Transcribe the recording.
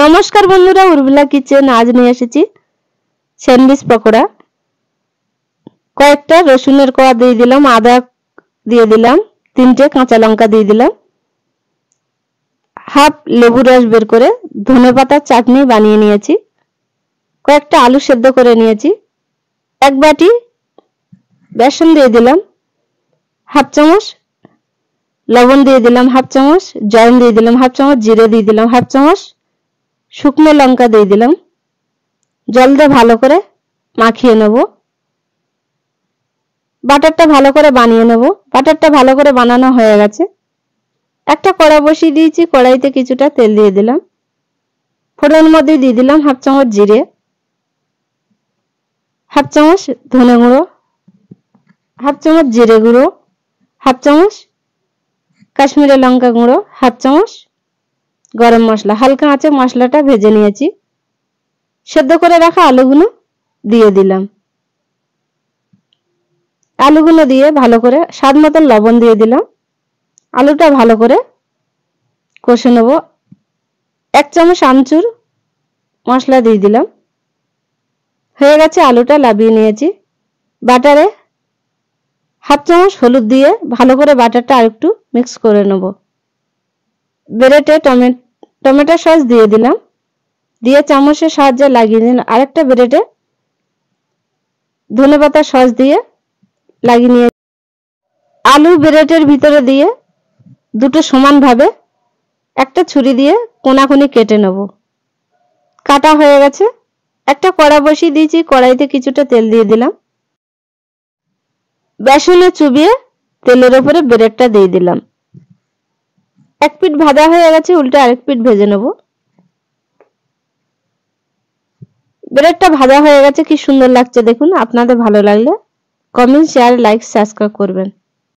নমস্কার বন্ধুরা উর্বিলা কিচেন আজ নিয়ে এসেছি স্যান্ডউইচ পকোড়া কয়েকটা রসুনের কড়া দিয়ে দিলাম আদা দিয়ে দিলাম তিনটে কাঁচা লঙ্কা দিয়ে দিলাম হাফ লেবু রস বের করে ধনে পাতার চাটনি বানিয়ে নিয়েছি কয়েকটা আলু সেদ্ধ করে নিয়েছি এক বাটি বেসন দিয়ে দিলাম হাফ চামচ লবণ দিয়ে দিলাম হাফ চামচ জয়ন দিয়ে দিলাম হাফ চামচ জিরে দিয়ে দিলাম হাফ চামচ শুকনো লঙ্কা দিয়ে দিলাম জল দিয়ে ভালো করে মাখিয়ে নেব বাটারটা ভালো করে বানিয়ে নেব বাটারটা ভালো করে বানানো হয়ে গেছে একটা কড়া বসিয়ে দিয়েছি কড়াইতে কিছুটা তেল দিয়ে দিলাম ফোড়নের মধ্যে দিয়ে দিলাম হাফ চামচ জিরে হাফ চামচ ধনে গুঁড়ো হাফ চামচ জিরে গুঁড়ো হাফ চামচ কাশ্মীরি লঙ্কা গুঁড়ো হাফ চামচ গরম মশলা হালকা আঁচে মশলাটা ভেজে নিয়েছি সেদ্ধ করে রাখা আলুগুলো দিয়ে দিলাম আলুগুলো দিয়ে ভালো করে স্বাদ মতন লবণ দিয়ে দিলাম আলুটা ভালো করে কষে নেব এক চামচ আমচুর মশলা দিয়ে দিলাম হয়ে গেছে আলুটা লাভিয়ে নিয়েছি বাটারে হাফ চামচ হলুদ দিয়ে ভালো করে বাটারটা আরেকটু মিক্স করে নেব বেড়েটে টমেটো টমেটো সস দিয়ে দিলাম দিয়ে চামচের সাহায্যে লাগিয়ে দিন আরেকটা ব্রেডে ধনে পাতা সস দিয়ে লাগিয়ে নিয়ে আলু ব্রেডের ভিতরে দিয়ে দুটো সমানভাবে একটা ছুরি দিয়ে কোনাকুনি কেটে নেব কাটা হয়ে গেছে একটা কড়া বসিয়ে দিয়েছি কড়াইতে কিছুটা তেল দিয়ে দিলাম বেসনে চুবিয়ে তেলের ওপরে ব্রেডটা দিয়ে দিলাম এক পিঠ ভাজা হয়ে গেছে উল্টে আরেক পিঠ ভেজে নেব ব্রেডটা ভাজা হয়ে গেছে কি সুন্দর লাগছে দেখুন আপনাদের ভালো লাগলে কমেন্ট শেয়ার লাইক সাবস্ক্রাইব করবেন